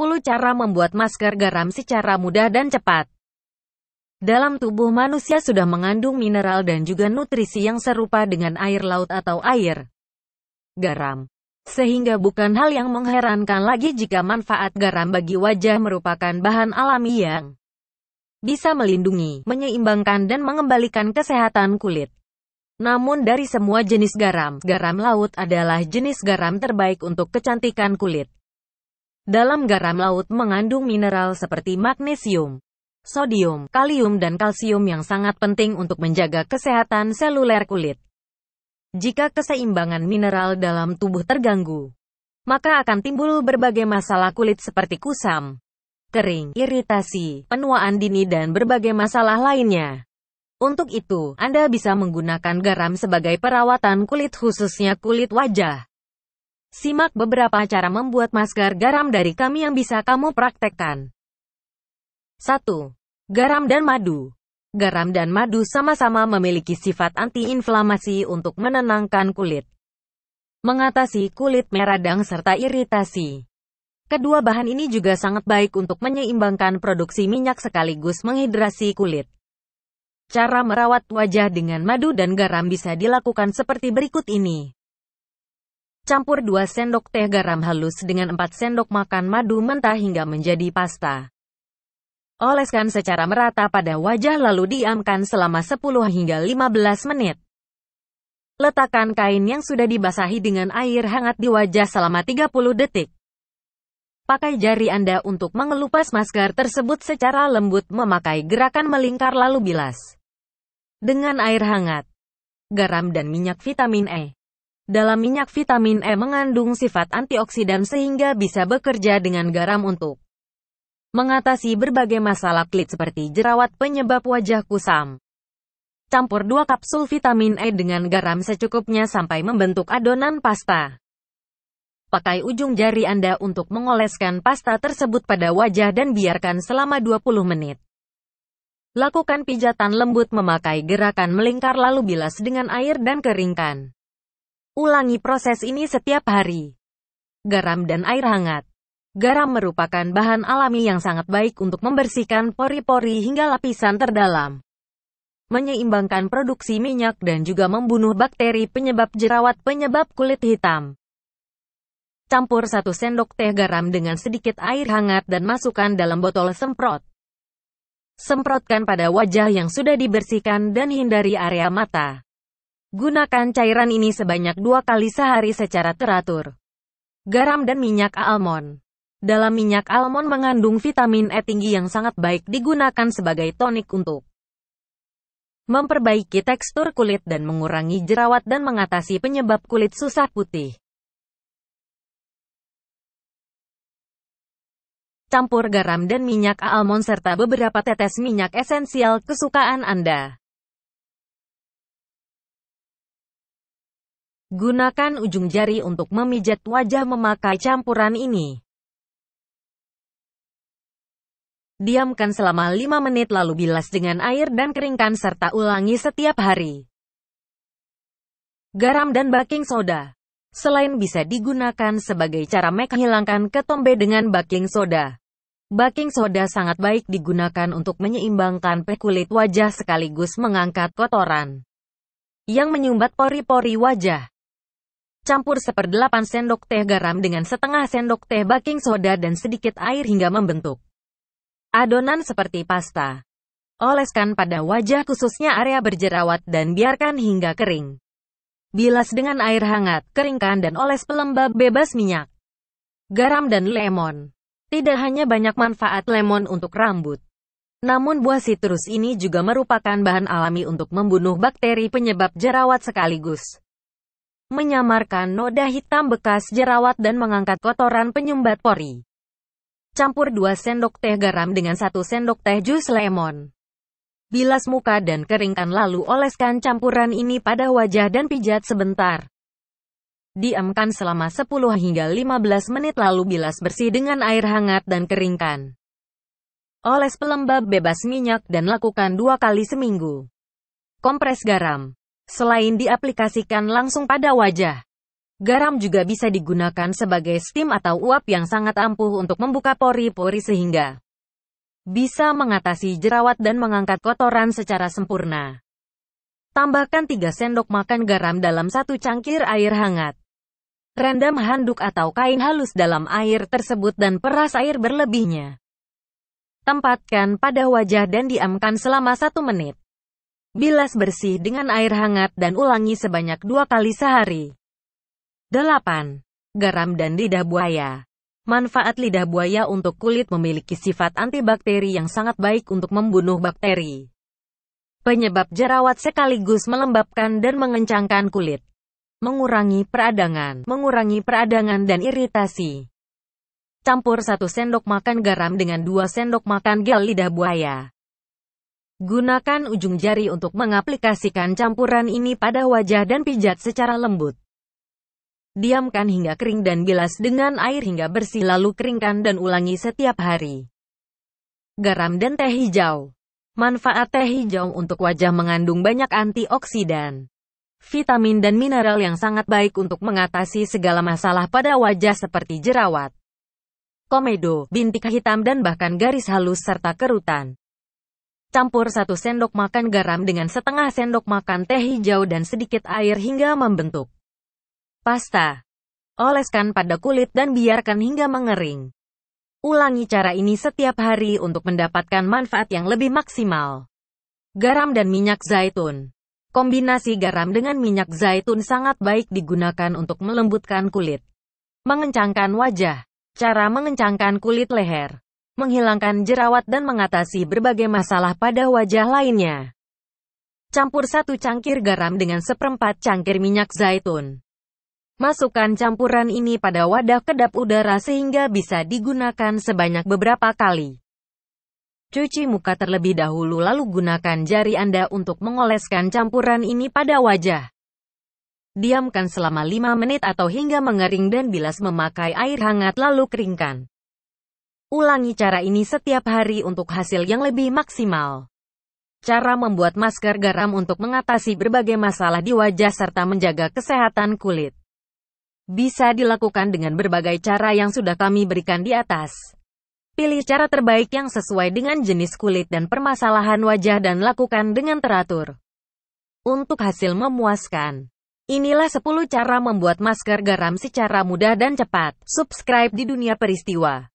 10 cara membuat masker garam secara mudah dan cepat. Dalam tubuh manusia sudah mengandung mineral dan juga nutrisi yang serupa dengan air laut atau air garam. Sehingga bukan hal yang mengherankan lagi jika manfaat garam bagi wajah merupakan bahan alami yang bisa melindungi, menyeimbangkan dan mengembalikan kesehatan kulit. Namun dari semua jenis garam, garam laut adalah jenis garam terbaik untuk kecantikan kulit. Dalam garam laut mengandung mineral seperti magnesium, sodium, kalium dan kalsium yang sangat penting untuk menjaga kesehatan seluler kulit. Jika keseimbangan mineral dalam tubuh terganggu, maka akan timbul berbagai masalah kulit seperti kusam, kering, iritasi, penuaan dini dan berbagai masalah lainnya. Untuk itu, Anda bisa menggunakan garam sebagai perawatan kulit khususnya kulit wajah. Simak beberapa cara membuat masker garam dari kami yang bisa kamu praktekkan. 1. Garam dan madu. Garam dan madu sama-sama memiliki sifat antiinflamasi untuk menenangkan kulit, mengatasi kulit meradang serta iritasi. Kedua bahan ini juga sangat baik untuk menyeimbangkan produksi minyak sekaligus menghidrasi kulit. Cara merawat wajah dengan madu dan garam bisa dilakukan seperti berikut ini. Campur 2 sendok teh garam halus dengan 4 sendok makan madu mentah hingga menjadi pasta. Oleskan secara merata pada wajah lalu diamkan selama 10 hingga 15 menit. Letakkan kain yang sudah dibasahi dengan air hangat di wajah selama 30 detik. Pakai jari Anda untuk mengelupas masker tersebut secara lembut memakai gerakan melingkar lalu bilas. Dengan air hangat, garam dan minyak vitamin E. Dalam minyak vitamin E mengandung sifat antioksidan sehingga bisa bekerja dengan garam untuk mengatasi berbagai masalah kulit seperti jerawat penyebab wajah kusam. Campur 2 kapsul vitamin E dengan garam secukupnya sampai membentuk adonan pasta. Pakai ujung jari Anda untuk mengoleskan pasta tersebut pada wajah dan biarkan selama 20 menit. Lakukan pijatan lembut memakai gerakan melingkar lalu bilas dengan air dan keringkan. Ulangi proses ini setiap hari. Garam dan air hangat. Garam merupakan bahan alami yang sangat baik untuk membersihkan pori-pori hingga lapisan terdalam. Menyeimbangkan produksi minyak dan juga membunuh bakteri penyebab jerawat penyebab kulit hitam. Campur 1 sendok teh garam dengan sedikit air hangat dan masukkan dalam botol semprot. Semprotkan pada wajah yang sudah dibersihkan dan hindari area mata. Gunakan cairan ini sebanyak dua kali sehari secara teratur. Garam dan minyak almond. Dalam minyak almond mengandung vitamin E tinggi yang sangat baik digunakan sebagai tonik untuk memperbaiki tekstur kulit dan mengurangi jerawat dan mengatasi penyebab kulit susah putih. Campur garam dan minyak almond serta beberapa tetes minyak esensial kesukaan Anda. Gunakan ujung jari untuk memijat wajah memakai campuran ini. Diamkan selama 5 menit lalu bilas dengan air dan keringkan serta ulangi setiap hari. Garam dan baking soda Selain bisa digunakan sebagai cara menghilangkan ketombe dengan baking soda. Baking soda sangat baik digunakan untuk menyeimbangkan pH kulit wajah sekaligus mengangkat kotoran yang menyumbat pori-pori wajah. Campur seperdelapan sendok teh garam dengan setengah sendok teh baking soda dan sedikit air hingga membentuk adonan seperti pasta. Oleskan pada wajah khususnya area berjerawat dan biarkan hingga kering. Bilas dengan air hangat, keringkan dan oles pelembab bebas minyak. Garam dan lemon. Tidak hanya banyak manfaat lemon untuk rambut. Namun buah sitrus ini juga merupakan bahan alami untuk membunuh bakteri penyebab jerawat sekaligus menyamarkan noda hitam bekas jerawat dan mengangkat kotoran penyumbat pori. Campur 2 sendok teh garam dengan 1 sendok teh jus lemon. Bilas muka dan keringkan lalu oleskan campuran ini pada wajah dan pijat sebentar. Diamkan selama 10 hingga 15 menit lalu bilas bersih dengan air hangat dan keringkan. Oles pelembab bebas minyak dan lakukan dua kali seminggu. Kompres garam Selain diaplikasikan langsung pada wajah, garam juga bisa digunakan sebagai steam atau uap yang sangat ampuh untuk membuka pori-pori sehingga bisa mengatasi jerawat dan mengangkat kotoran secara sempurna. Tambahkan 3 sendok makan garam dalam satu cangkir air hangat. Rendam handuk atau kain halus dalam air tersebut dan peras air berlebihnya. Tempatkan pada wajah dan diamkan selama 1 menit. Bilas bersih dengan air hangat dan ulangi sebanyak dua kali sehari. 8. Garam dan lidah buaya Manfaat lidah buaya untuk kulit memiliki sifat antibakteri yang sangat baik untuk membunuh bakteri. Penyebab jerawat sekaligus melembabkan dan mengencangkan kulit. Mengurangi peradangan, mengurangi peradangan dan iritasi. Campur 1 sendok makan garam dengan 2 sendok makan gel lidah buaya. Gunakan ujung jari untuk mengaplikasikan campuran ini pada wajah dan pijat secara lembut. Diamkan hingga kering dan bilas dengan air hingga bersih lalu keringkan dan ulangi setiap hari. Garam dan teh hijau. Manfaat teh hijau untuk wajah mengandung banyak antioksidan, vitamin dan mineral yang sangat baik untuk mengatasi segala masalah pada wajah seperti jerawat, komedo, bintik hitam dan bahkan garis halus serta kerutan. Campur 1 sendok makan garam dengan setengah sendok makan teh hijau dan sedikit air hingga membentuk pasta. Oleskan pada kulit dan biarkan hingga mengering. Ulangi cara ini setiap hari untuk mendapatkan manfaat yang lebih maksimal. Garam dan minyak zaitun. Kombinasi garam dengan minyak zaitun sangat baik digunakan untuk melembutkan kulit, mengencangkan wajah, cara mengencangkan kulit leher, menghilangkan jerawat dan mengatasi berbagai masalah pada wajah lainnya. Campur satu cangkir garam dengan seperempat cangkir minyak zaitun. Masukkan campuran ini pada wadah kedap udara sehingga bisa digunakan sebanyak beberapa kali. Cuci muka terlebih dahulu lalu gunakan jari Anda untuk mengoleskan campuran ini pada wajah. Diamkan selama 5 menit atau hingga mengering dan bilas memakai air hangat lalu keringkan. Ulangi cara ini setiap hari untuk hasil yang lebih maksimal. Cara membuat masker garam untuk mengatasi berbagai masalah di wajah serta menjaga kesehatan kulit. Bisa dilakukan dengan berbagai cara yang sudah kami berikan di atas. Pilih cara terbaik yang sesuai dengan jenis kulit dan permasalahan wajah dan lakukan dengan teratur. Untuk hasil memuaskan. Inilah 10 cara membuat masker garam secara mudah dan cepat. Subscribe di Dunia Peristiwa.